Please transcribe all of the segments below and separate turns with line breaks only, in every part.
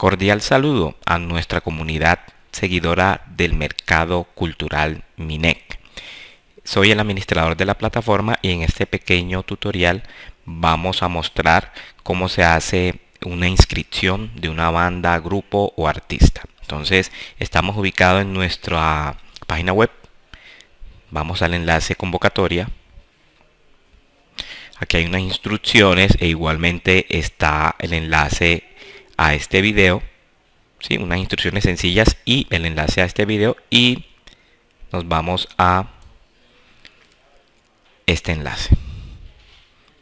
Cordial saludo a nuestra comunidad seguidora del mercado cultural MINEC. Soy el administrador de la plataforma y en este pequeño tutorial vamos a mostrar cómo se hace una inscripción de una banda, grupo o artista. Entonces estamos ubicados en nuestra página web. Vamos al enlace convocatoria. Aquí hay unas instrucciones e igualmente está el enlace a este video, ¿sí? unas instrucciones sencillas y el enlace a este video y nos vamos a este enlace.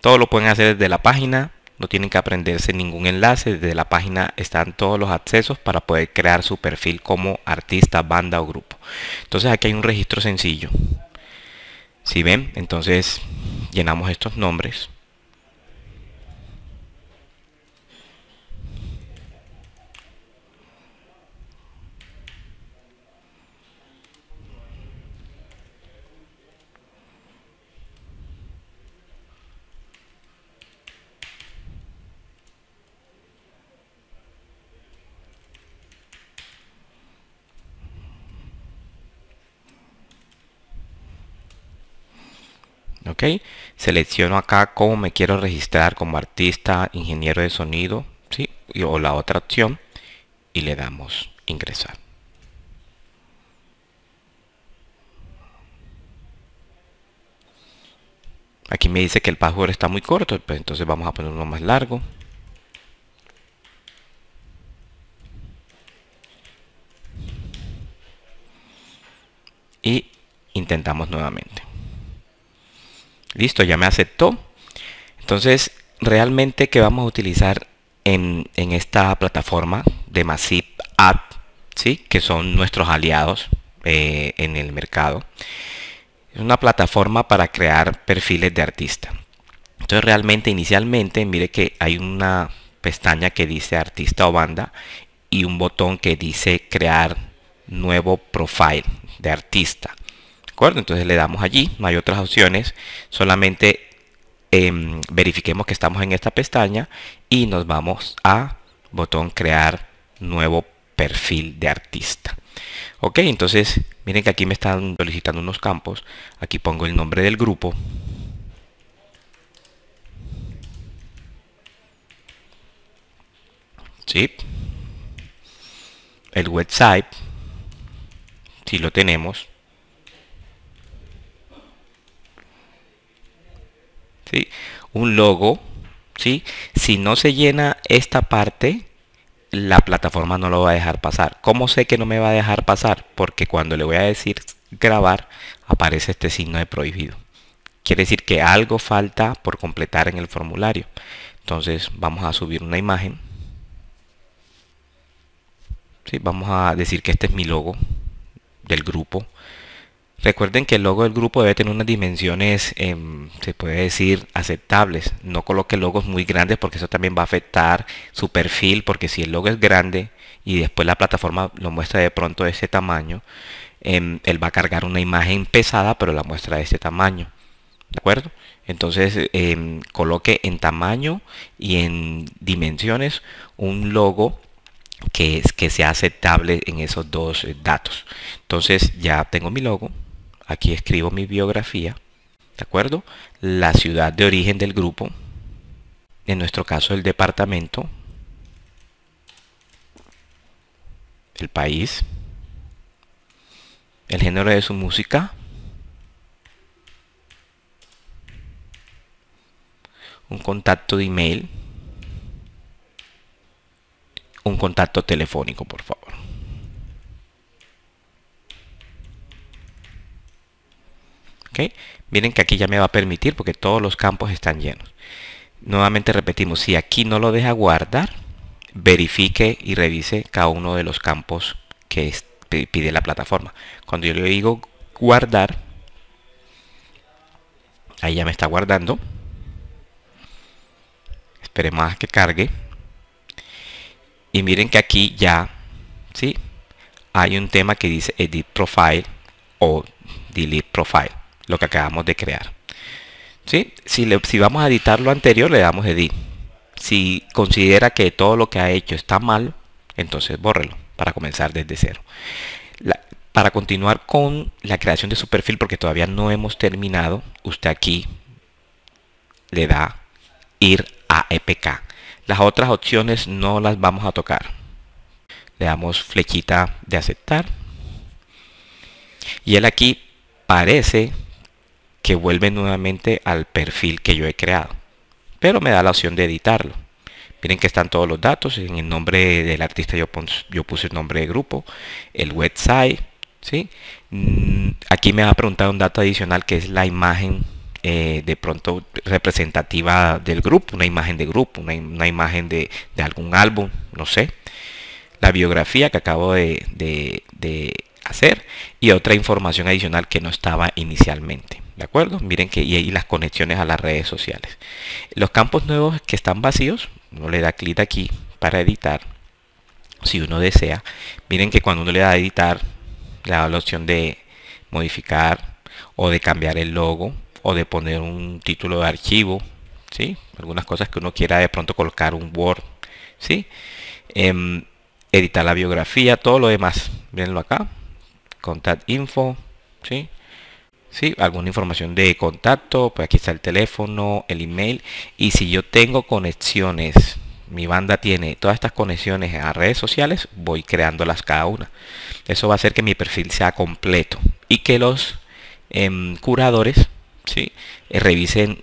Todo lo pueden hacer desde la página, no tienen que aprenderse ningún enlace, desde la página están todos los accesos para poder crear su perfil como artista, banda o grupo. Entonces aquí hay un registro sencillo. Si ven, entonces llenamos estos nombres. Selecciono acá cómo me quiero registrar como artista, ingeniero de sonido, ¿sí? O la otra opción y le damos ingresar. Aquí me dice que el password está muy corto, pues entonces vamos a ponerlo más largo. Y intentamos nuevamente. Listo, ya me aceptó. Entonces, realmente que vamos a utilizar en, esta plataforma de Massive App, ¿sí? que son nuestros aliados eh, en el mercado. Es una plataforma para crear perfiles de artista. Entonces realmente inicialmente mire que hay una pestaña que dice artista o banda y un botón que dice crear nuevo profile de artista. Entonces le damos allí, no hay otras opciones, solamente em, verifiquemos que estamos en esta pestaña y nos vamos a botón crear nuevo perfil de artista. Ok, entonces miren que aquí me están solicitando unos campos, aquí pongo el nombre del grupo, ¿sí? el website, si lo tenemos, un logo, ¿sí? si no se llena esta parte, la plataforma no lo va a dejar pasar. ¿Cómo sé que no me va a dejar pasar? Porque cuando le voy a decir grabar, aparece este signo de prohibido. Quiere decir que algo falta por completar en el formulario. Entonces vamos a subir una imagen. Vamos a decir que este es mi logo del grupo. Recuerden que el logo del grupo debe tener unas dimensiones, em, se puede decir, aceptables. No coloque logos muy grandes porque eso también va a afectar su perfil, porque si el logo es grande y después la plataforma lo muestra de pronto de ese tamaño, em, él va a cargar una imagen pesada, pero la muestra de este tamaño. ¿De acuerdo? Entonces em, coloque en tamaño y en dimensiones un logo que sea aceptable en esos dos eh, datos. Entonces ya tengo mi logo, Aquí escribo mi biografía, ¿de acuerdo? La ciudad de origen del grupo, en nuestro caso el departamento, el país, el género de su música, un contacto de email, un contacto telefónico, por favor. Miren que aquí ya me va a permitir porque todos los campos están llenos. Nuevamente repetimos, si aquí no lo deja guardar, verifique y revise cada uno de los campos que pide la plataforma. Cuando yo le digo guardar, ahí ya me está guardando. Esperemos más que cargue. Y miren que aquí ya, ¿sí? Hay un tema que dice Edit Profile o Delete Profile lo que acabamos de crear. ¿Sí? Si, le, si vamos a editar lo anterior, le damos edit. Si considera que todo lo que ha hecho está mal, entonces bórrelo para comenzar desde cero. para continuar con la creación de su perfil, porque todavía no hemos terminado, usted aquí le da ir a EPK. Las otras opciones no las vamos a tocar. Le damos flechita de aceptar. Y él aquí parece que vuelve nuevamente al perfil que yo he creado. Pero me da la opción de editarlo. Miren que están todos los datos. En el nombre del artista yo, puse el nombre de grupo, el website. ¿sí? Mm, aquí me va a preguntar un dato adicional que es la imagen eh, de pronto representativa del grupo, una imagen de grupo, una, imagen de, algún álbum, no sé. La biografía que acabo de hacer y otra información adicional que no estaba inicialmente. ¿De acuerdo? Miren que y ahí las conexiones a las redes sociales. Los campos nuevos que están vacíos, uno le da clic aquí para editar, si uno desea. Miren que cuando uno le da a editar, le da la opción de modificar o de cambiar el logo o de poner un título de archivo, ¿sí? Algunas cosas que uno quiera de pronto colocar un Word, ¿sí? Em, editar la biografía, todo lo demás. Mirenlo acá, contact info, ¿sí? si alguna información de contacto, pues aquí está el teléfono, el email y si yo tengo conexiones, mi banda tiene todas estas conexiones a redes sociales, voy creándolas cada una. Eso va a hacer que mi perfil sea completo y que los em, curadores ¿sí? Eh, revisen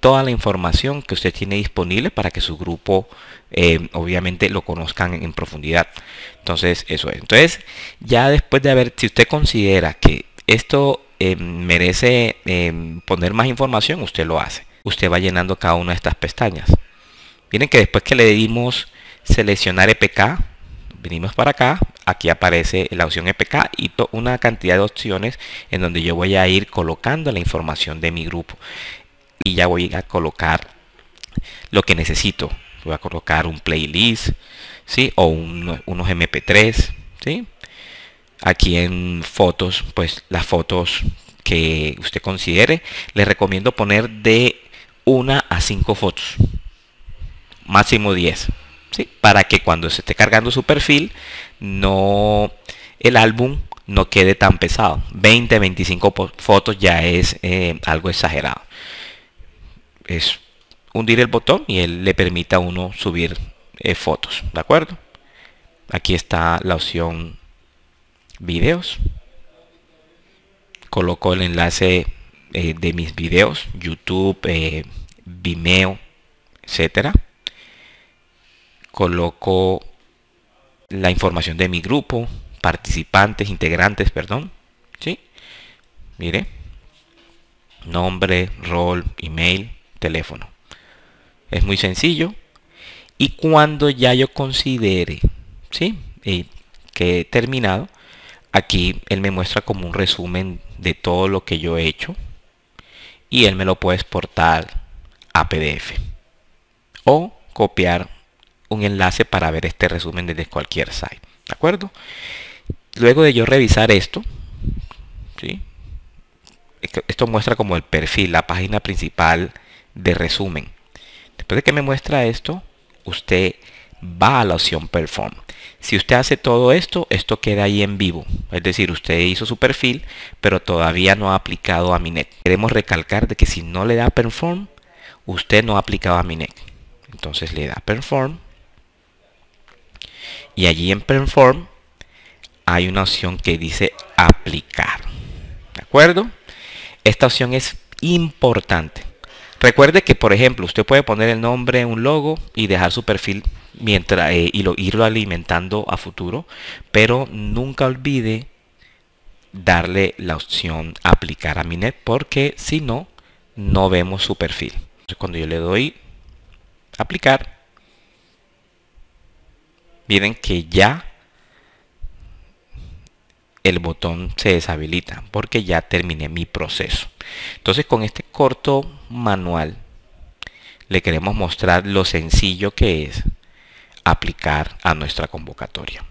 toda la información que usted tiene disponible para que su grupo em, obviamente lo conozcan en, en profundidad. Entonces, eso es. Entonces, ya después de haber, si usted considera que esto eh, merece eh, poner más información, usted lo hace. Usted va llenando cada una de estas pestañas. Miren que después que le dimos seleccionar EPK, venimos para acá, aquí aparece la opción EPK y una cantidad de opciones en donde yo voy a ir colocando la información de mi grupo. Y ya voy a colocar lo que necesito. Voy a colocar un playlist, ¿sí? O unos MP3, ¿sí? aquí en fotos, pues las fotos que usted considere. le recomiendo poner de una a 5 fotos, máximo 10, ¿sí? para que cuando se esté cargando su perfil, no el álbum no quede tan pesado. 20, 25 fotos ya es eh, algo exagerado. Es hundir el botón y él le permita a uno subir eh, fotos, ¿de acuerdo? Aquí está la opción videos. Coloco el enlace eh, de mis videos, YouTube, eh, Vimeo, etcétera. Coloco la información de mi grupo, participantes, integrantes, perdón. ¿Sí? Mire. Nombre, rol, email, teléfono. Es muy sencillo. Y cuando ya yo considere, ¿sí? Eh, que he terminado, Aquí él me muestra como un resumen de todo lo que yo he hecho y él me lo puede exportar a PDF o copiar un enlace para ver este resumen desde cualquier site. ¿De acuerdo? Luego de yo revisar esto, esto muestra como el perfil, la página principal de resumen. Después de que me muestra esto, usted va a la opción Perform. Si usted hace todo esto, esto queda ahí en vivo. Es decir, usted hizo su perfil, pero todavía no ha aplicado a Minet. Queremos recalcar de que si no le da Perform, usted no ha aplicado a Minet. Entonces le da Perform. Y allí en Perform hay una opción que dice aplicar. ¿De acuerdo? Esta opción es importante. Recuerde que, por ejemplo, usted puede poner el nombre, un logo y dejar su perfil mientras, eh, y lo, irlo alimentando a futuro, pero nunca olvide darle la opción aplicar a Minet porque si no, no vemos su perfil. cuando yo le doy aplicar, miren que ya el botón se deshabilita porque ya terminé mi proceso. Entonces con este corto manual le queremos mostrar lo sencillo que es aplicar a nuestra convocatoria.